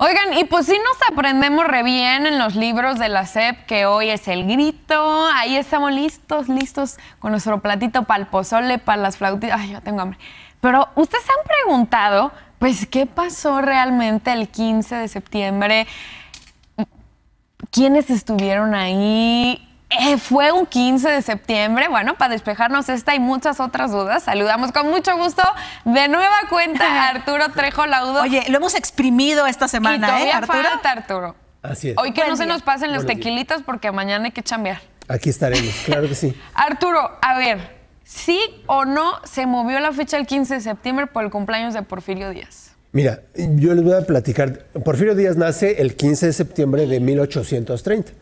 Oigan, y pues sí nos aprendemos re bien en los libros de la SEP, que hoy es el grito. Ahí estamos listos, listos con nuestro platito para el pozole, para las flautitas. Ay, yo tengo hambre. Pero ustedes se han preguntado, pues, ¿qué pasó realmente el 15 de septiembre? ¿Quiénes estuvieron ahí? Eh, fue un 15 de septiembre. Bueno, para despejarnos esta y muchas otras dudas, saludamos con mucho gusto de nueva cuenta a Arturo Trejo Laudo. Oye, lo hemos exprimido esta semana, ¿eh, Arturo? Así es. Hoy que no se nos pasen los tequilitos porque mañana hay que chambear. Aquí estaremos, claro que sí. Arturo, a ver, ¿sí o no se movió la fecha el 15 de septiembre por el cumpleaños de Porfirio Díaz? Mira, yo les voy a platicar. Porfirio Díaz nace el 15 de septiembre de 1830.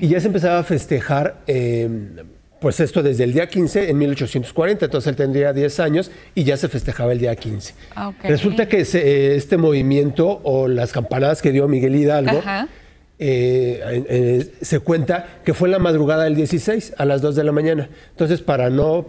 Y ya se empezaba a festejar, eh, pues esto desde el día 15 en 1840. Entonces él tendría 10 años y ya se festejaba el día 15. Ah, Resulta que eh, este movimiento o las campanadas que dio Miguel Hidalgo. Eh, se cuenta que fue la madrugada del 16 a las 2 de la mañana. Entonces, para no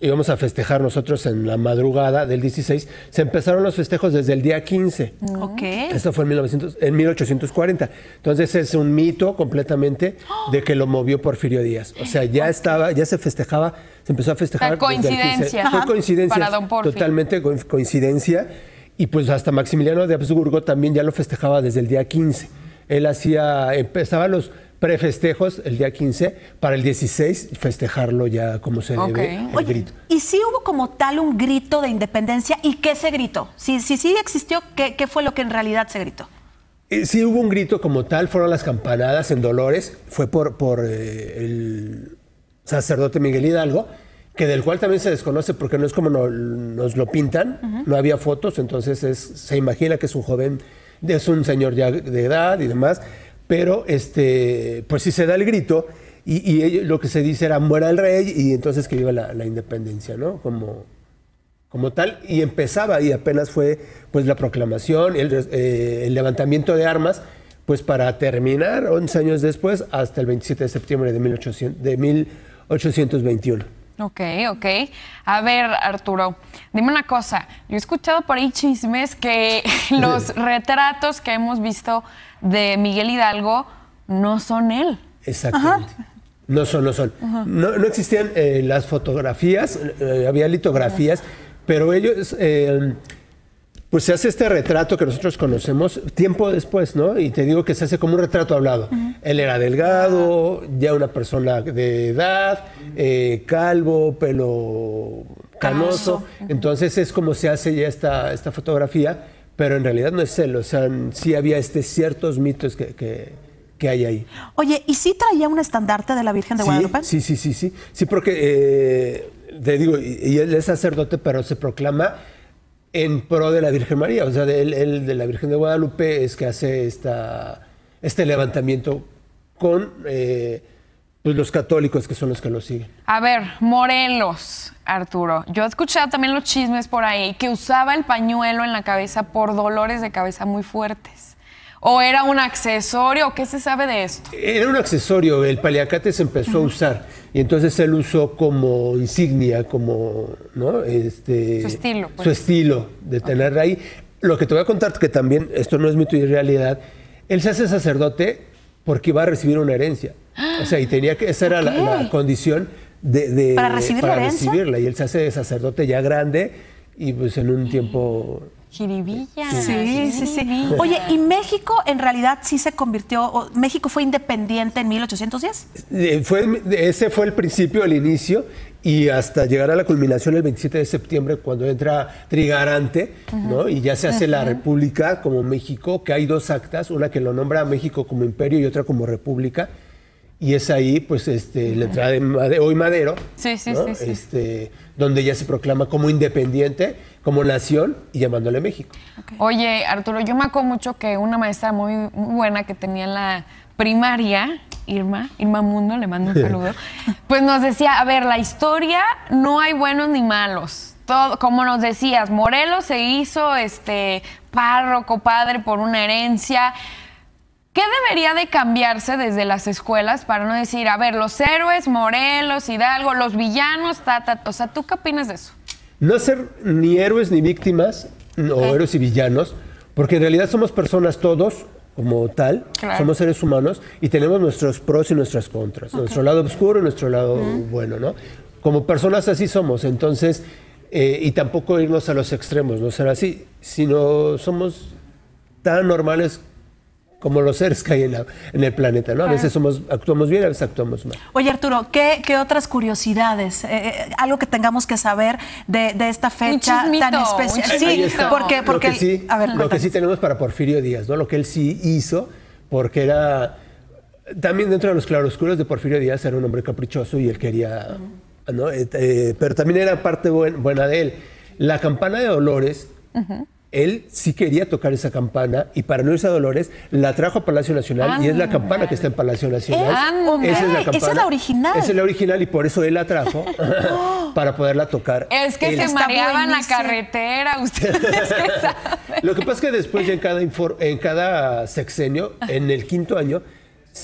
íbamos a festejar nosotros en la madrugada del 16, se empezaron los festejos desde el día 15. Mm. Ok. Esto fue en, 1900, en 1840. Entonces es un mito completamente de que lo movió Porfirio Díaz. O sea, ya estaba, ya se festejaba, se empezó a festejar. Fue coincidencia. Fue coincidencia. Totalmente coincidencia. Y pues hasta Maximiliano de Habsburgo también ya lo festejaba desde el día 15. Él hacía, empezaba los prefestejos el día 15 para el 16 festejarlo ya como se debe el grito. ¿Y si hubo como tal un grito de independencia y qué se gritó? Si sí si, existió, ¿qué, ¿qué fue lo que en realidad se gritó? Eh, sí hubo un grito como tal, fueron las campanadas en Dolores, fue por, por eh, el sacerdote Miguel Hidalgo, que del cual también se desconoce porque no es como nos lo pintan, no había fotos, entonces se imagina que es un joven, es un señor ya de edad y demás, pero este, pues sí se da el grito y, lo que se dice era muera el rey y entonces que viva la, independencia, ¿no? Como, tal, y empezaba y apenas fue pues la proclamación, el, eh, levantamiento de armas, pues para terminar 11 años después hasta el 27 de septiembre de, de 1821. Ok, ok. A ver, Arturo, dime una cosa. Yo he escuchado por ahí chismes que los retratos que hemos visto de Miguel Hidalgo no son él. Exactamente. No son, no son. No, existían eh, las fotografías, eh, había litografías, pero ellos eh, pues se hace este retrato que nosotros conocemos tiempo después, ¿no? Y te digo que se hace como un retrato hablado. Él era delgado, ya una persona de edad, eh, calvo, pelo canoso. Entonces es como se hace ya esta, esta fotografía, pero en realidad no es él, o sea, sí había este, ciertos mitos que, hay ahí. Oye, ¿y sí traía un estandarte de la Virgen de Guadalupe? Sí, sí, sí, sí. Sí, porque eh, te digo, y, él es sacerdote, pero se proclama en pro de la Virgen María. O sea, él, de la Virgen de Guadalupe es que hace esta, este levantamiento con eh, pues, los católicos que son los que lo siguen. A ver, Morelos, Arturo. Yo he escuchado también los chismes por ahí que usaba el pañuelo en la cabeza por dolores de cabeza muy fuertes. ¿O era un accesorio? ¿Qué se sabe de esto? Era un accesorio, el paliacate se empezó a usar y entonces él usó como insignia, como, ¿no? Este, su estilo. Pues. Su estilo de tener ahí. Lo que te voy a contar que también, esto no es mito y realidad, él se hace sacerdote porque iba a recibir una herencia. O sea, y tenía que, esa era la, condición de, para, para recibirla. Y él se hace sacerdote ya grande y pues en un tiempo Sí, sí, sí. Oye, ¿y México en realidad sí se convirtió, México fue independiente en 1810? Eh, fue, ese fue el principio, el inicio, y hasta llegar a la culminación el 27 de septiembre cuando entra Trigarante, ¿no? Y ya se hace la República como México, que hay dos actas, una que lo nombra a México como imperio y otra como república y es ahí, pues, este, entrada de hoy Madero, Este, donde ella se proclama como independiente, como nación y llamándole México. Oye, Arturo, yo me acuerdo mucho que una maestra muy, buena que tenía en la primaria, Irma, Irma Mundo, le mando un saludo, pues nos decía, a ver, la historia no hay buenos ni malos. Todo, como nos decías, Morelos se hizo este párroco padre por una herencia. ¿Qué debería de cambiarse desde las escuelas para no decir, a ver, los héroes, Morelos, Hidalgo, los villanos, ta, O sea, ¿tú qué opinas de eso? No ser ni héroes ni víctimas, o héroes y villanos, porque en realidad somos personas todos como tal, somos seres humanos y tenemos nuestros pros y nuestras contras, nuestro lado oscuro y nuestro lado bueno, ¿no? Como personas así somos, entonces, eh, y tampoco irnos a los extremos, no ser así, sino somos tan normales como los seres que hay en, el planeta, ¿no? A veces somos, actuamos bien, a veces actuamos mal. Oye, Arturo, ¿qué, otras curiosidades? Eh, eh, algo que tengamos que saber de, esta fecha tan especial. Sí, porque, Lo que sí, tenemos para Porfirio Díaz, ¿no? Lo que él sí hizo, porque era... También dentro de los claroscuros de Porfirio Díaz era un hombre caprichoso y él quería... ¿no? Eh, pero también era parte buena de él. La campana de Dolores él sí quería tocar esa campana y para no irse a Dolores la trajo a Palacio Nacional y es la campana que está en Palacio Nacional. Eh, esa es la Esa es la original. Esa es la original y por eso él la trajo para poderla tocar. Es que se mareaban la carretera, ustedes Lo que pasa es que después en cada, en cada sexenio, en el quinto año,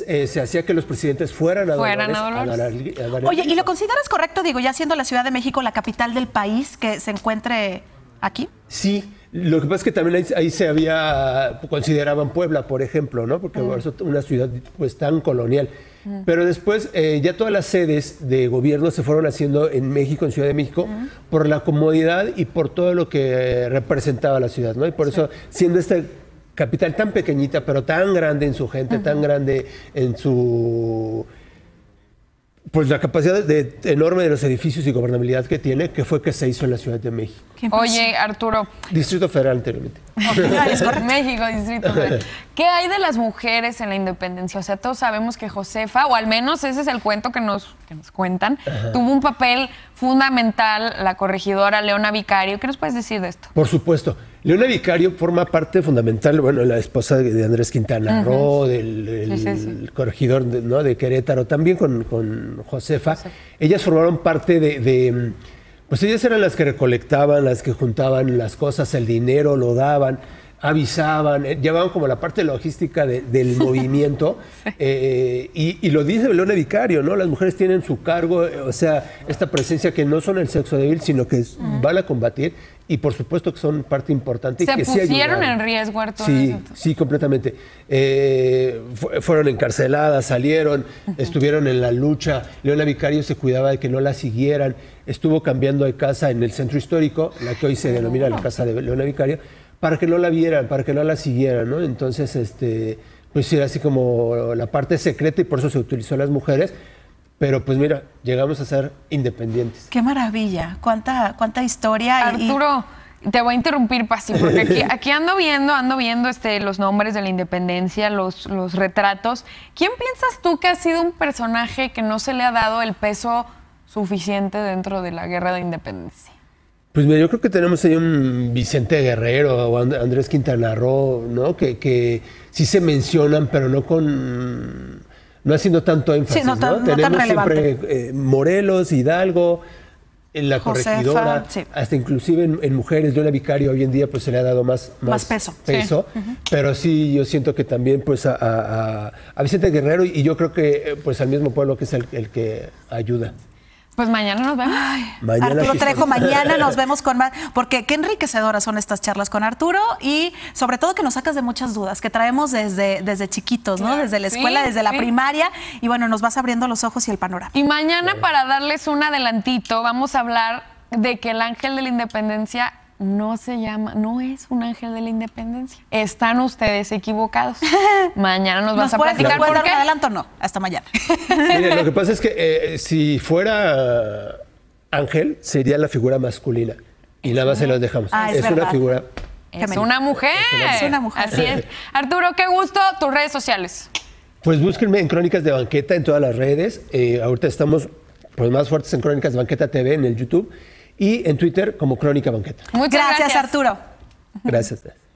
eh, se hacía que los presidentes fueran a, fueran a, Dolores. Oye, ¿y lo consideras correcto, digo, ya siendo la Ciudad de México la capital del país, que se encuentre aquí? Sí, lo que pasa es que también ahí, se había, consideraban Puebla, por ejemplo, ¿no? Porque mm. es una ciudad pues tan colonial. Mm. Pero después eh, ya todas las sedes de gobierno se fueron haciendo en México, en Ciudad de México, mm. por la comodidad y por todo lo que eh, representaba la ciudad, ¿no? Y por eso, siendo esta capital tan pequeñita, pero tan grande en su gente, tan grande en su pues la capacidad de, enorme de los edificios y gobernabilidad que tiene, que fue que se hizo en la Ciudad de México. Oye, Arturo. Distrito Federal anteriormente. México, Distrito ¿Qué hay de las mujeres en la independencia? O sea, todos sabemos que Josefa, o al menos ese es el cuento que nos, nos cuentan, tuvo un papel fundamental la corregidora Leona Vicario. ¿Qué nos puedes decir de esto? Por supuesto. Leona Vicario forma parte fundamental, bueno, la esposa de Andrés Quintana Roo, del corregidor de, Querétaro, también con, Josefa. Ellas formaron parte de pues ellas eran las que recolectaban, las que juntaban las cosas, el dinero, lo daban, avisaban, eh, llevaban como la parte logística del movimiento. Eh, y, lo dice Belona Vicario, ¿no? Las mujeres tienen su cargo, eh, o sea, esta presencia que no son el sexo débil, sino que van a combatir y por supuesto que son parte importante. Se que pusieron en riesgo, Sí, sí, completamente. Eh, fueron encarceladas, salieron, estuvieron en la lucha. Leona Vicario se cuidaba de que no la siguieran. Estuvo cambiando de casa en el centro histórico, la que hoy se denomina la oh. casa de Leona Vicario, para que no la vieran, para que no la siguieran, ¿no? Entonces, este, pues era así como la parte secreta y por eso se utilizó a las mujeres pero pues mira, llegamos a ser independientes. Qué maravilla, cuánta, cuánta historia. Arturo, te voy a interrumpir, Pasi, porque aquí, ando viendo, ando viendo este, los nombres de la independencia, los, los retratos. ¿Quién piensas tú que ha sido un personaje que no se le ha dado el peso suficiente dentro de la guerra de independencia? Pues mira, yo creo que tenemos ahí un Vicente Guerrero o Andrés Quintana Roo, ¿no? Que, que sí se mencionan, pero no con no haciendo tanto énfasis. no, Tenemos siempre eh, Morelos, Hidalgo, en la corregidora, hasta inclusive en, mujeres. Yo la vicario hoy en día pues se le ha dado más, más, peso. Pero sí, yo siento que también pues a, Vicente Guerrero y, yo creo que eh, pues al mismo pueblo que es el que ayuda. Pues mañana nos vemos. mañana Arturo Trejo, mañana nos vemos con más. Porque qué enriquecedoras son estas charlas con Arturo y sobre todo que nos sacas de muchas dudas que traemos desde, desde chiquitos, ¿no? Desde la escuela, desde la primaria. Y bueno, nos vas abriendo los ojos y el panorama. Y mañana, para darles un adelantito, vamos a hablar de que el ángel de la independencia no se llama, no es un ángel de la independencia. Están ustedes equivocados. mañana nos, vas a platicar. por qué? adelanto no? Hasta mañana. Mire, lo que pasa es que eh, si fuera ángel, sería la figura masculina. Y nada más se los dejamos. Ah, es, una figura. Es una mujer. Es una mujer. Así es. Arturo, qué gusto. Tus redes sociales. Pues búsquenme en Crónicas de Banqueta en todas las redes. Eh, ahorita estamos pues, más fuertes en Crónicas de Banqueta TV en el YouTube y en Twitter como Crónica Banqueta. Muchas gracias, gracias. Arturo. Gracias.